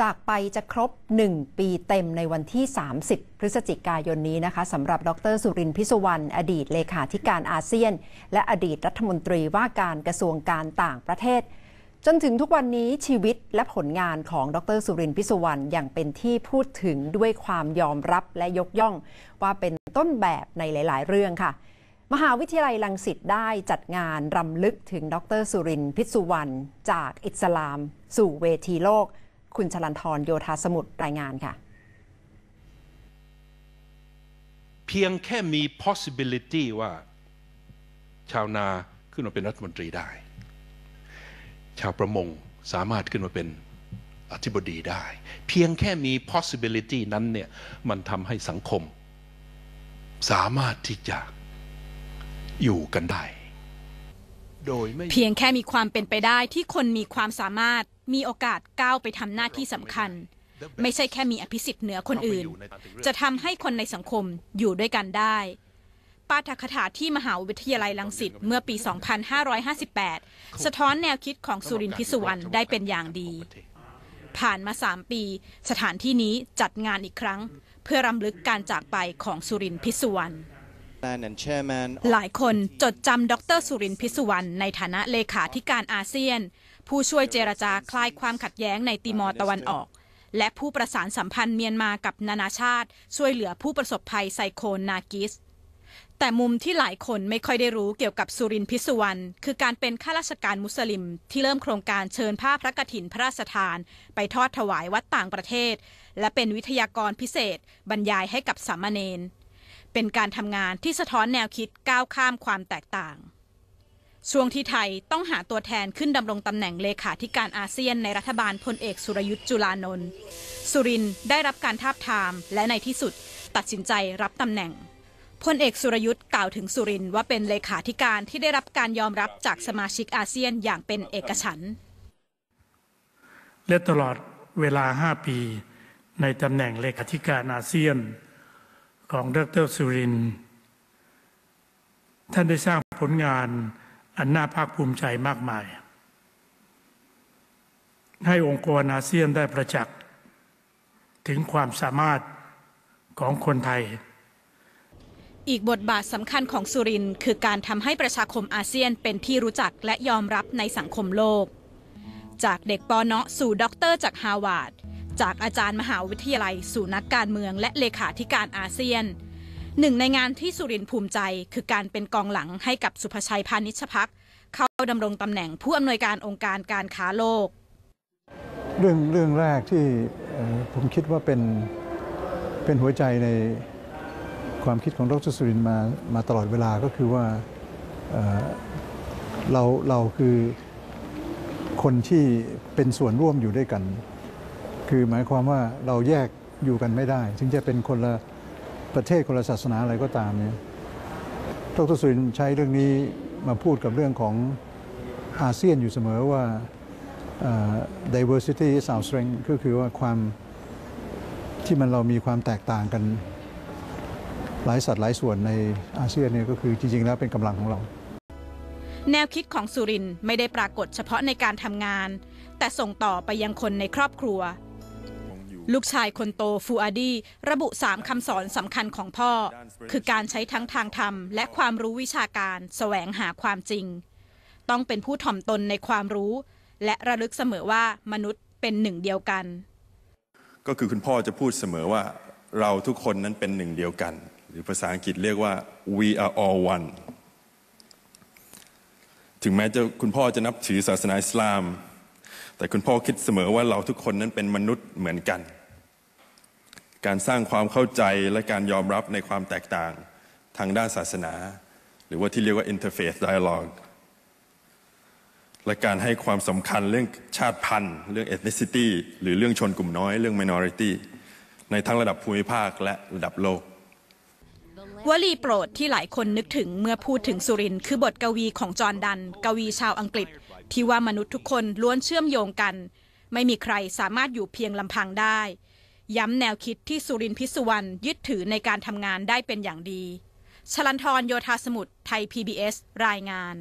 จากไปจะครบ 1 ปีเต็มในวันที่ 30 พฤศจิกายนนี้นะคะสำหรับดรสุรินทร์พิสุวรรณอดีตเลขาธิการอาเซียน และอดีตรัฐมนตรีว่าการกระทรวงการต่างประเทศ จนถึงทุกวันนี้ชีวิตและผลงานของดรสุรินทร์พิสุวรรณอย่างเป็นที่พูดถึงด้วยความยอมรับและยกย่อง ว่าเป็นต้นแบบในหลายๆ เรื่องค่ะ มหาวิทยาลัยลังสิตได้จัดงานรำลึกถึงดรสุรินทร์พิสุวรรณจากอิสลาม สู่เวทีโลกคุณชลันทรโยธาสมุทรรายงานค่ะ เพียงแค่มี possibility ว่าชาวนาขึ้นมาเป็นรัฐมนตรีได้ ชาวประมงสามารถขึ้นมาเป็นอธิบดีได้ เพียงแค่มี possibility นั้นเนี่ย มันทำให้สังคม สามารถที่จะอยู่กันได้โดยไม่เพียงแค่มีความเป็นไปได้ที่คนมีความสามารถมีโอกาสก้าวไปทำหน้าที่สำคัญ ไม่ใช่แค่มีอภิสิทธิ์เหนือคนอื่น จะทำให้คนในสังคมอยู่ด้วยกันได้ ปาฐกถาที่มหาวิทยาลัยลังสิตเมื่อปี 2558 สะท้อนแนวคิดของสุรินทร์พิสุวรรณได้เป็นอย่างดี ผ่านมาสามปีสถานที่นี้จัดงานอีกครั้ง เพื่อรำลึกการจากไปของสุรินทร์พิสุวรรณหลายคนจดจำดรสุรินทร์ พิสุวรรณในฐานะเลขาธิการอาเซียน ผู้ช่วยเจรจาคลายความขัดแย้งในติมอร์ตะวันออก และผู้ประสานสัมพันธ์เมียนมากับนานาชาติช่วยเหลือผู้ประสบภัยไซโคลนนากิส แต่มุมที่หลายคนไม่ค่อยได้รู้เกี่ยวกับสุรินทร์พิสุวรรณคือการเป็นข้าราชการมุสลิม ที่เริ่มโครงการเชิญผ้าพระกฐินพระราชทานไปทอดถวายวัดต่างประเทศ และเป็นวิทยากรพิเศษ บรรยายให้กับสามเณรเป็นการทำงานที่สะท้อนแนวคิดก้าวข้ามความแตกต่าง ช่วงที่ไทยต้องหาตัวแทนขึ้นดำรงตำแหน่งเลขาธิการอาเซียนในรัฐบาลพลเอกสุรยุทธ์จุลานนท์ สุรินได้รับการทาบทามและในที่สุดตัดสินใจรับตำแหน่ง พลเอกสุรยุทธ์กล่าวถึงสุรินว่าเป็นเลขาธิการที่ได้รับการยอมรับจากสมาชิกอาเซียนอย่างเป็นเอกฉันท์และตลอดเวลา5ปีในตำแหน่งเลขาธิการอาเซียนของดรสุรินท่านได้สร้างผลงานอันน่าภาคภูมิใจมากมาย ให้องค์กรอาเซียนได้ประจักษ์ ถึงความสามารถของคนไทย อีกบทบาทสำคัญของสุรินคือการทำให้ประชาคมอาเซียนเป็นที่รู้จักและยอมรับในสังคมโลก จากเด็กปอเนาะสู่ด็อกเตอร์จากฮาวาดจากอาจารย์มหาวิทยาลัยสู่นักการเมืองและเลขาธิการอาเซียนหนึ่งในงานที่สุรินภูมิใจ คือการเป็นกองหลังให้กับสุภชัยพานิชพัก เข้าดำรงตำแหน่งผู้อำนวยการองค์การการค้าโลกเรื่องเรื่องแรกที่ผมคิดว่าเป็น เป็นหัวใจในความคิดของดรสุรินมามาตลอดเวลาก็คือว่าเราเราคือคนที่เป็นส่วนร่วมอยู่ด้วยกันคือหมายความว่าเราแยกอยู่กันไม่ได้ ถึงจะเป็นคนละประเทศคนละศาสนาอะไรก็ตามเนี่ยดรสุรินใช้เรื่องนี้มาพูดกับเรื่องของอาเซียนอยู่เสมอว่า diversity is our strength ก็คือว่าความที่มันเรามีความแตกต่างกัน หลายสัตว์หลายส่วนในอาเซียนเนี่ยก็คือจริงๆแล้วเป็นกำลังของเรา แนวคิดของสุรินไม่ได้ปรากฏเฉพาะในการทำงาน แต่ส่งต่อไปยังคนในครอบครัวลูกชายคนโตฟูอาดี ระบุสามคำสอนสำคัญของพ่อ คือการใช้ทั้งทางธรรม และความรู้วิชาการสแสวงหาความจริง ต้องเป็นผู้ถ่อมตนในความรู้ และระลึกเสมอว่ามนุษย์เป็นหนึ่งเดียวกัน ก็คือคุณพ่อจะพูดเสมอว่าเราทุกคนนั้นเป็นหนึ่งเดียวกัน หรือภาษาอังกฤษเรียกว่า we are all one ถึงแม้จะคุณพ่อจะนับถือศาสนาอิสลามแต่คุณพ่อคิดเสมอว่าเราทุกคนนั้นเป็นมนุษย์เหมือนกัน การสร้างความเข้าใจและการยอมรับในความแตกต่างทางด้านศาสนา หรือว่าที่เรียกว่า interfaith dialogue และการให้ความสำคัญเรื่องชาติพันธุ์เรื่อง ethnicity หรือเรื่องชนกลุ่มน้อย เรื่อง minority ในทั้งระดับภูมิภาคและระดับโลกวลีโปรดที่หลายคนนึกถึงเมื่อพูดถึงสุรินคือบทกวีของจอร์นดันกวีชาวอังกฤษที่ว่ามนุษย์ทุกคนล้วนเชื่อมโยงกัน ไม่มีใครสามารถอยู่เพียงลำพังได้ ย้ำแนวคิดที่สุรินพิสุวรรณยึดถือในการทำงานได้เป็นอย่างดีชลันทรโยธาสมุทรไทย PBS รายงาน